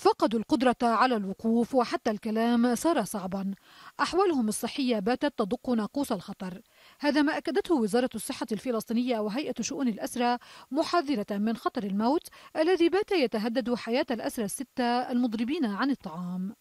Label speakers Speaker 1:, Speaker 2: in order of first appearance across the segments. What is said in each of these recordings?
Speaker 1: فقدوا القدرة على الوقوف وحتى الكلام صار صعبا أحوالهم الصحية باتت تدق ناقوس الخطر هذا ما أكدته وزارة الصحة الفلسطينية وهيئة شؤون الأسرى محذرة من خطر الموت الذي بات يتهدد حياة الأسرى الستة المضربين عن الطعام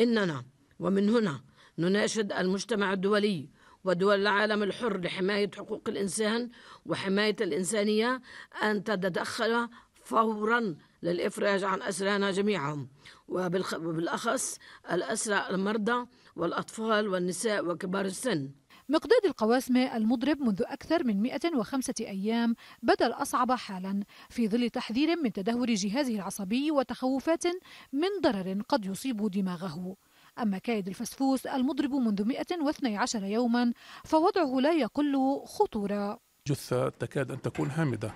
Speaker 2: إننا ومن هنا نناشد المجتمع الدولي ودول العالم الحر لحماية حقوق الإنسان وحماية الإنسانية أن تتدخل فورا للإفراج عن أسرانا جميعهم وبالأخص الأسرى المرضى والأطفال والنساء وكبار السن
Speaker 1: مقداد القواسمة المضرب منذ أكثر من 105 أيام بدا الأصعب حالا في ظل تحذير من تدهور جهازه العصبي وتخوفات من ضرر قد يصيب دماغه أما كائد الفسفوس المضرب منذ 112 يوما فوضعه لا يقل خطورة
Speaker 3: جثة تكاد أن تكون هامدة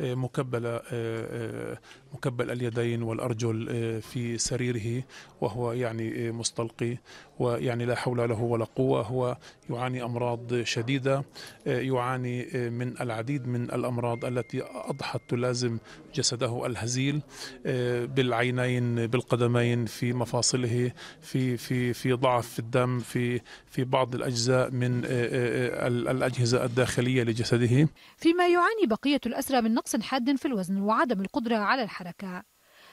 Speaker 3: آه، مكبلة آه، آه، مكبل اليدين والأرجل في سريره وهو يعني مستلقي ويعني لا حول له ولا قوة هو يعاني أمراض شديدة يعاني من العديد من الأمراض التي أضحت تلازم جسده الهزيل بالعينين بالقدمين في مفاصله في في في ضعف في الدم في في بعض الأجزاء من الأجهزة الداخلية لجسده
Speaker 1: فيما يعاني بقية الأسرى من نقص حاد في الوزن وعدم القدرة على الحركة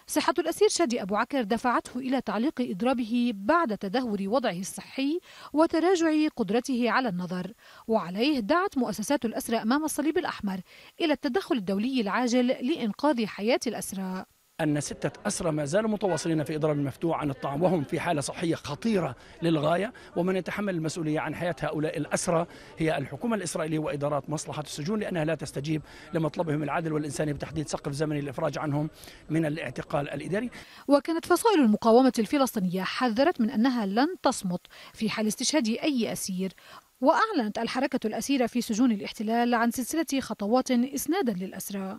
Speaker 1: صحة الأسير شادي أبو عكر دفعته إلى تعليق إضرابه بعد تدهور وضعه الصحي وتراجع قدرته على النظر وعليه دعت مؤسسات الأسرى أمام الصليب الأحمر إلى التدخل الدولي العاجل لإنقاذ حياة الأسرى
Speaker 4: أن ستة أسرى ما زالوا متواصلين في إضراب مفتوح عن الطعام وهم في حالة صحية خطيرة للغاية ومن يتحمل المسؤولية عن حياة هؤلاء الأسرى هي الحكومة الإسرائيلية وإدارات مصلحة السجون لأنها لا تستجيب لمطلبهم العادل والإنساني بتحديد سقف زمني للإفراج عنهم من الاعتقال الإداري
Speaker 1: وكانت فصائل المقاومة الفلسطينية حذرت من أنها لن تصمت في حال استشهاد أي أسير وأعلنت الحركة الأسيرة في سجون الاحتلال عن سلسلة خطوات إسنادا للأسرى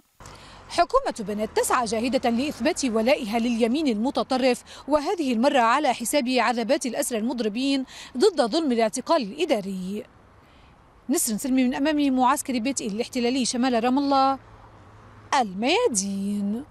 Speaker 1: حكومة بنت تسعى جاهدة لإثبات ولائها لليمين المتطرف وهذه المرة على حساب عذابات الأسرى المضربين ضد ظلم الاعتقال الإداري نسر سلمي من أمام معسكر بيت الاحتلالي شمال رام الله الميادين